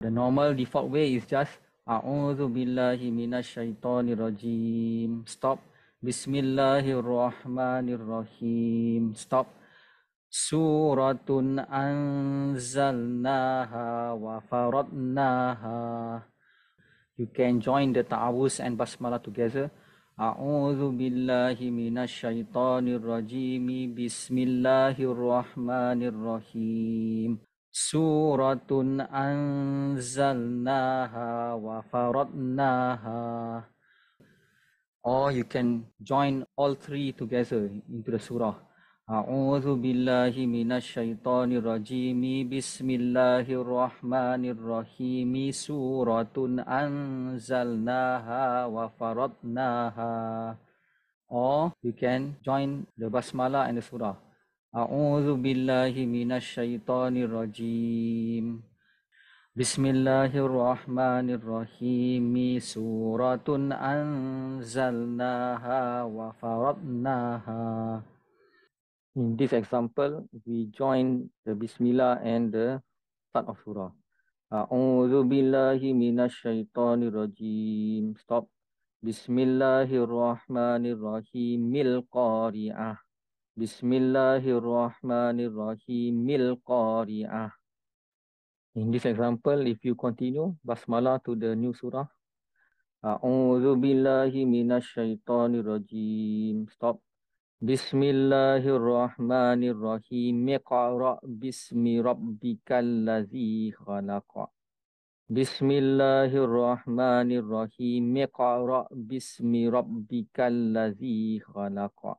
The normal default way is just A'udhu billahi minasyaitonirrojim Stop Bismillahirrahmanirrahim Stop Suratun anzalnaha wa faradnaha You can join the ta'awuz and basmalah together A'udhu billahi minasyaitonirrojim Bismillahirrahmanirrahim suratun anzalnaha wa faradnaha or you can join all three together into the surah a'udzu billahi minasyaitonir rajim bismillahirrahmanirrahim suratun anzalnaha wa faradnaha or you can join the basmalah and the surah أعوذ بالله من الشيطان الرجيم بسم الله الرحمن الرحيم سورة أنزلناها وفرضناها In this example, we join the Bismillah and the start of Surah. أعوذ بالله من الشيطان الرجيم Stop. بسم الله الرحمن الرحيم القارئة Bismillahirrahmanirrahim. Milqari'ah. In this example, if you continue, basmalah to the new surah. A'udhu billahi minasyaitanirrajim. Stop. Bismillahirrahmanirrahim. Miqara' bismi rabbikal ladhi khalaqa. Bismillahirrahmanirrahim. Miqara' bismi rabbikal ladhi khalaqa.